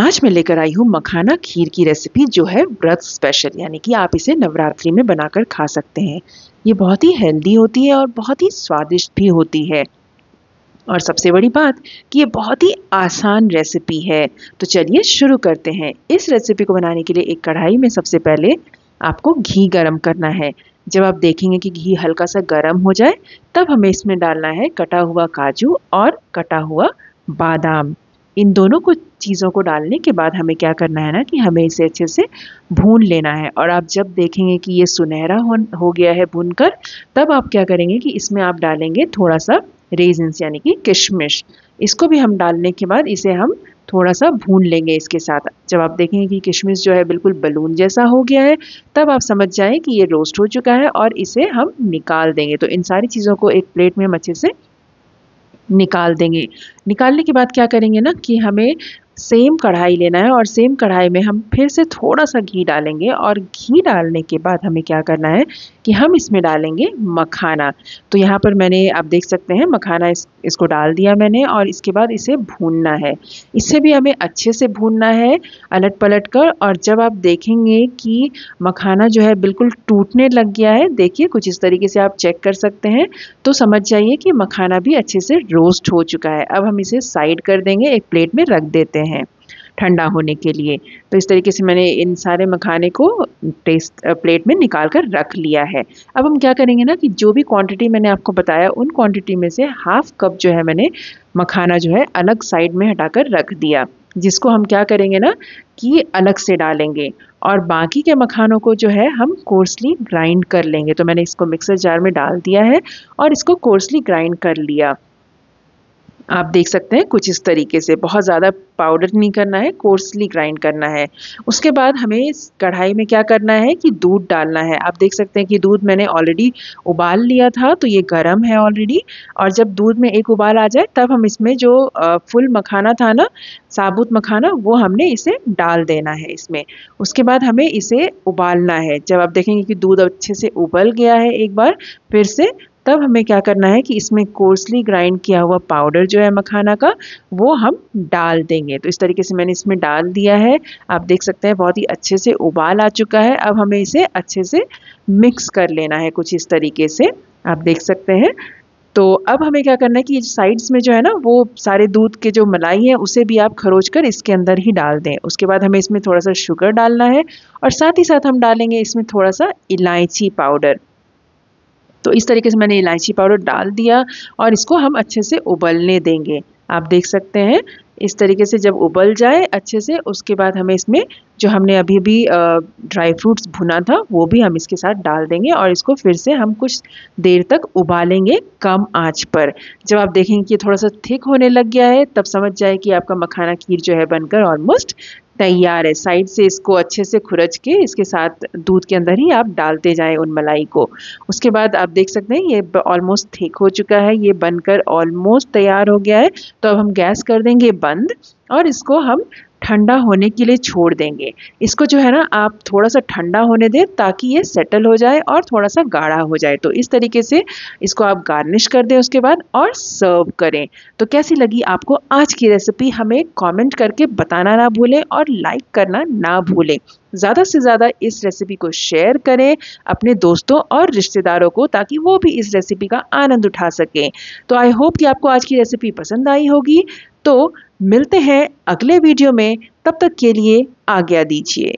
आज मैं लेकर आई हूँ मखाना खीर की रेसिपी जो है व्रत स्पेशल यानी कि आप इसे नवरात्रि में बनाकर खा सकते हैं ये बहुत ही हेल्दी होती है और बहुत ही स्वादिष्ट भी होती है और सबसे बड़ी बात कि ये बहुत ही आसान रेसिपी है तो चलिए शुरू करते हैं इस रेसिपी को बनाने के लिए एक कढ़ाई में सबसे पहले आपको घी गरम करना है जब आप देखेंगे कि घी हल्का सा गरम हो जाए तब हमें इसमें डालना है कटा हुआ काजू और कटा हुआ बादाम इन दोनों को चीज़ों को डालने के बाद हमें क्या करना है ना कि हमें इसे अच्छे से भून लेना है और आप जब देखेंगे कि ये सुनहरा हो हो गया है भून कर तब आप क्या करेंगे कि इसमें आप डालेंगे थोड़ा सा रेजेंस यानी कि किशमिश इसको भी हम डालने के बाद इसे हम थोड़ा सा भून लेंगे इसके साथ जब आप देखेंगे कि किशमिश जो है बिल्कुल बलून जैसा हो गया है तब आप समझ जाएं कि ये रोस्ट हो चुका है और इसे हम निकाल देंगे तो इन सारी चीज़ों को एक प्लेट में हम अच्छे से निकाल देंगे निकालने के बाद क्या करेंगे ना कि हमें सेम कढ़ाई लेना है और सेम कढ़ाई में हम फिर से थोड़ा सा घी डालेंगे और घी डालने के बाद हमें क्या करना है कि हम इसमें डालेंगे मखाना तो यहाँ पर मैंने आप देख सकते हैं मखाना इस, इसको डाल दिया मैंने और इसके बाद इसे भूनना है इसे भी हमें अच्छे से भूनना है अलट पलट कर और जब आप देखेंगे कि मखाना जो है बिल्कुल टूटने लग गया है देखिए कुछ इस तरीके से आप चेक कर सकते हैं तो समझ जाइए कि मखाना भी अच्छे से रोस्ट हो चुका है अब हम इसे साइड कर देंगे एक प्लेट में रख देते हैं हैं ठंडा होने के लिए तो इस तरीके से मैंने इन सारे मखाने को टेस्ट प्लेट में निकाल कर रख लिया है अब हम क्या करेंगे ना कि जो भी क्वांटिटी मैंने आपको बताया उन क्वांटिटी में से हाफ कप जो है मैंने मखाना जो है अलग साइड में हटा कर रख दिया जिसको हम क्या करेंगे ना कि अलग से डालेंगे और बाकी के मखानों को जो है हम कोर्सली ग्राइंड कर लेंगे तो मैंने इसको मिक्सर जार में डाल दिया है और इसको कोर्सली ग्राइंड कर लिया आप देख सकते हैं कुछ इस तरीके से बहुत ज़्यादा पाउडर नहीं करना है कोर्सली ग्राइंड करना है उसके बाद हमें इस कढ़ाई में क्या करना है कि दूध डालना है आप देख सकते हैं कि दूध मैंने ऑलरेडी उबाल लिया था तो ये गर्म है ऑलरेडी और जब दूध में एक उबाल आ जाए तब हम इसमें जो फुल मखाना था ना साबुत मखाना वो हमने इसे डाल देना है इसमें उसके बाद हमें इसे उबालना है जब आप देखेंगे कि दूध अच्छे से उबल गया है एक बार फिर से तब हमें क्या करना है कि इसमें कोर्सली ग्राइंड किया हुआ पाउडर जो है मखाना का वो हम डाल देंगे तो इस तरीके से मैंने इसमें डाल दिया है आप देख सकते हैं बहुत ही अच्छे से उबाल आ चुका है अब हमें इसे अच्छे से मिक्स कर लेना है कुछ इस तरीके से आप देख सकते हैं तो अब हमें क्या करना है कि साइड्स में जो है ना वो सारे दूध के जो मलाई है उसे भी आप खरोच कर इसके अंदर ही डाल दें उसके बाद हमें इसमें थोड़ा सा शुगर डालना है और साथ ही साथ हम डालेंगे इसमें थोड़ा सा इलायची पाउडर तो इस तरीके से मैंने इलायची पाउडर डाल दिया और इसको हम अच्छे से उबलने देंगे आप देख सकते हैं इस तरीके से जब उबल जाए अच्छे से उसके बाद हमें इसमें जो हमने अभी भी ड्राई फ्रूट्स भुना था वो भी हम इसके साथ डाल देंगे और इसको फिर से हम कुछ देर तक उबालेंगे कम आंच पर जब आप देखेंगे कि थोड़ा सा थिक होने लग गया है तब समझ जाए कि आपका मखाना खीर जो है बनकर ऑलमोस्ट तैयार है साइड से इसको अच्छे से खुरच के इसके साथ दूध के अंदर ही आप डालते जाएं उन मलाई को उसके बाद आप देख सकते हैं ये ऑलमोस्ट ठीक हो चुका है ये बनकर ऑलमोस्ट तैयार हो गया है तो अब हम गैस कर देंगे बंद और इसको हम ठंडा होने के लिए छोड़ देंगे इसको जो है ना आप थोड़ा सा ठंडा होने दें ताकि ये सेटल हो जाए और थोड़ा सा गाढ़ा हो जाए तो इस तरीके से इसको आप गार्निश कर दें उसके बाद और सर्व करें तो कैसी लगी आपको आज की रेसिपी हमें कमेंट करके बताना ना भूलें और लाइक करना ना भूलें ज़्यादा से ज़्यादा इस रेसिपी को शेयर करें अपने दोस्तों और रिश्तेदारों को ताकि वो भी इस रेसिपी का आनंद उठा सकें तो आई होप कि आपको आज की रेसिपी पसंद आई होगी तो मिलते हैं अगले वीडियो में तब तक के लिए आज्ञा दीजिए